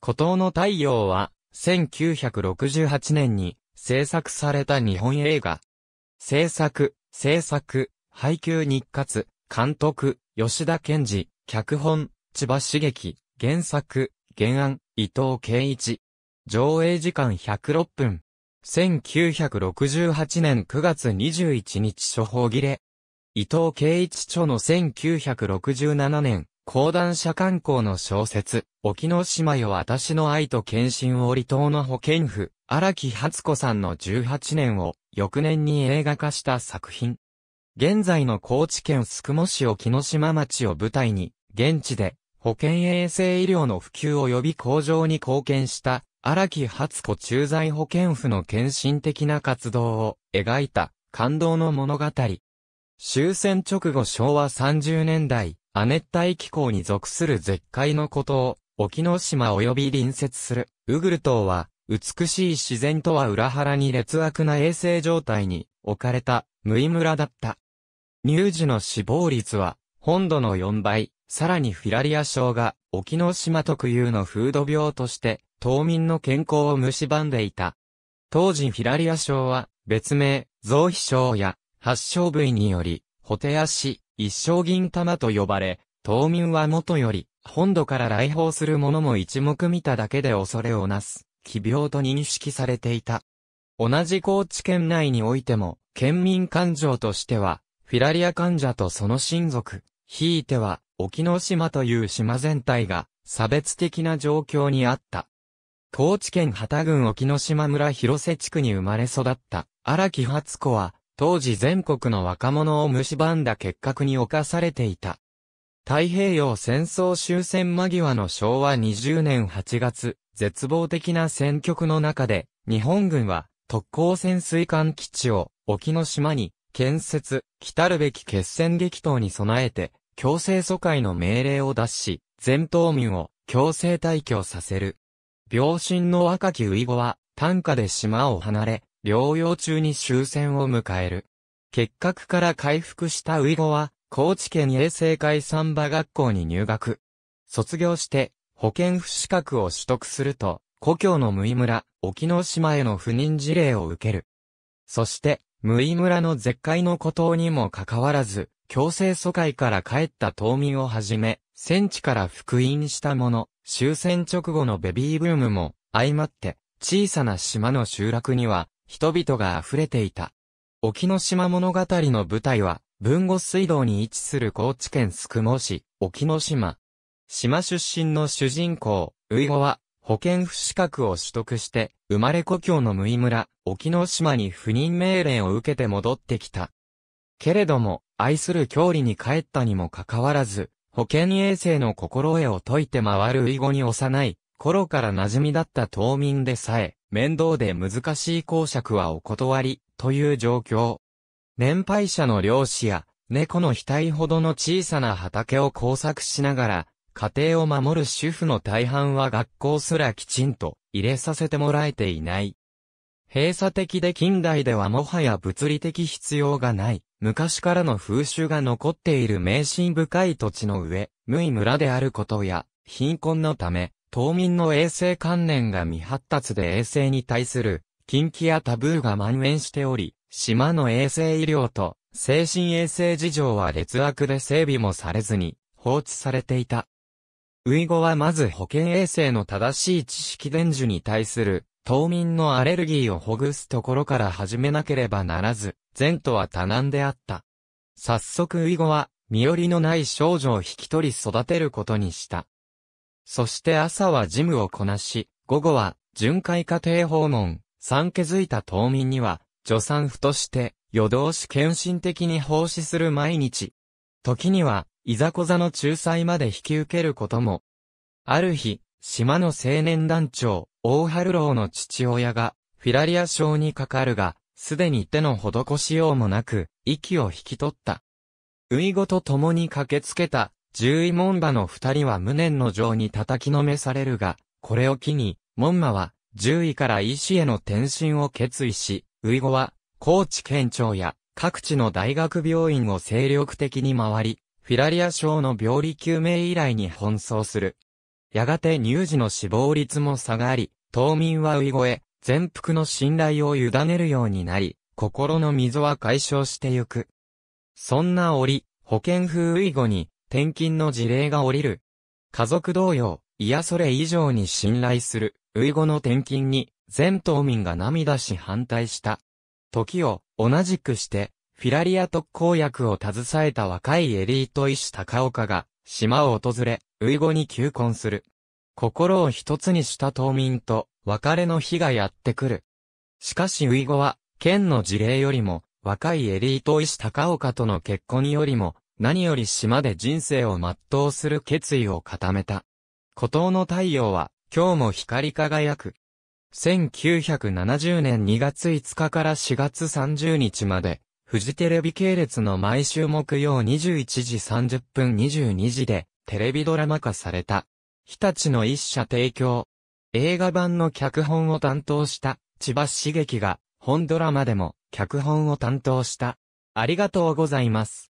孤島の太陽は、1968年に制作された日本映画。制作、制作、配給日活、監督、吉田健二、脚本、千葉茂樹、原作、原案、伊藤圭一。上映時間106分。1968年9月21日初報切れ。伊藤圭一著の1967年講談社刊行の小説、沖野島よ私の愛と献身を離島の保健婦、荒木初子さんの18年を、翌年に映画化した作品。現在の高知県宿毛市沖野島町を舞台に、現地で、保健衛生医療の普及及び向上に貢献した、荒木初子駐在保健婦の献身的な活動を描いた感動の物語。終戦直後昭和30年代、亜熱帯気候に属する絶海のことを、沖ノ島及び隣接する、ウグル島は、美しい自然とは裏腹に劣悪な衛生状態に置かれた、無意村だった。乳児の死亡率は、本土の4倍、さらにフィラリア症が、沖ノ島特有の風土病として、島民の健康を蝕んでいた。当時フィラリア症は、別名、増皮症や、発症部位により、ホテアシ、一生銀玉と呼ばれ、島民は元より、本土から来訪する者も一目見ただけで恐れをなす、奇病と認識されていた。同じ高知県内においても、県民感情としては、フィラリア患者とその親族、ひいては、沖ノ島という島全体が、差別的な状況にあった。高知県旗郡沖ノ島村広瀬地区に生まれ育った、荒木初子は、当時全国の若者を蝕んだ結核に侵されていた。太平洋戦争終戦間際の昭和20年8月、絶望的な戦局の中で、日本軍は特攻潜水艦基地を沖の島に建設、来るべき決戦激闘に備えて、強制疎開の命令を出し、全島民を強制退去させる。病身の若きウイゴは、単価で島を離れ、療養中に終戦を迎える。結核から回復したウイゴは、高知県衛生会サンバ学校に入学。卒業して、保健不資格を取得すると、故郷の無意村、沖ノ島への不妊事例を受ける。そして、無意村の絶海の孤島にもかかわらず、強制疎開から帰った島民をはじめ、戦地から復員した者、終戦直後のベビーブームも、相まって、小さな島の集落には、人々が溢れていた。沖ノ島物語の舞台は、豊後水道に位置する高知県宿毛市、沖ノ島。島出身の主人公、ウイゴは、保健不資格を取得して、生まれ故郷の無意村、沖ノ島に不妊命令を受けて戻ってきた。けれども、愛する郷里に帰ったにもかかわらず、保健衛生の心得を解いて回るウイゴに幼い、頃から馴染みだった島民でさえ、面倒で難しい公爵はお断り、という状況。年配者の漁師や、猫の額ほどの小さな畑を工作しながら、家庭を守る主婦の大半は学校すらきちんと入れさせてもらえていない。閉鎖的で近代ではもはや物理的必要がない、昔からの風習が残っている迷信深い土地の上、無意村であることや、貧困のため、島民の衛生観念が未発達で衛生に対する禁忌やタブーが蔓延しており、島の衛生医療と精神衛生事情は劣悪で整備もされずに放置されていた。ウイゴはまず保健衛生の正しい知識伝授に対する島民のアレルギーをほぐすところから始めなければならず、前途は多難であった。早速ウイゴは身寄りのない少女を引き取り育てることにした。そして朝は事務をこなし、午後は、巡回家庭訪問、産気づいた島民には、助産婦として、夜通し献身的に奉仕する毎日。時には、いざこざの仲裁まで引き受けることも。ある日、島の青年団長、大春郎の父親が、フィラリア症にかかるが、すでに手の施しようもなく、息を引き取った。ういごと共に駆けつけた獣医門馬の二人は無念の情に叩きのめされるが、これを機に、門馬は、獣医から医師への転身を決意し、ウイゴは、高知県庁や各地の大学病院を精力的に回り、フィラリア症の病理救命依頼に奔走する。やがて乳児の死亡率も下がり、島民はウイゴへ、全幅の信頼を委ねるようになり、心の溝は解消してゆく。そんな折、保健風ウイゴに、転勤の事例が降りる。家族同様、いやそれ以上に信頼する、イゴの転勤に、全島民が涙し反対した。時を、同じくして、フィラリア特効薬を携えた若いエリート医師高岡が、島を訪れ、イゴに求婚する。心を一つにした島民と、別れの日がやってくる。しかしイゴは、県の事例よりも、若いエリート医師高岡との結婚よりも、何より島で人生を全うする決意を固めた。孤島の太陽は、今日も光り輝く。1970年2月5日から4月30日まで、フジテレビ系列の毎週木曜21時30分22時で、テレビドラマ化された。日立の一社提供。映画版の脚本を担当した、千葉茂樹が、本ドラマでも、脚本を担当した。ありがとうございます。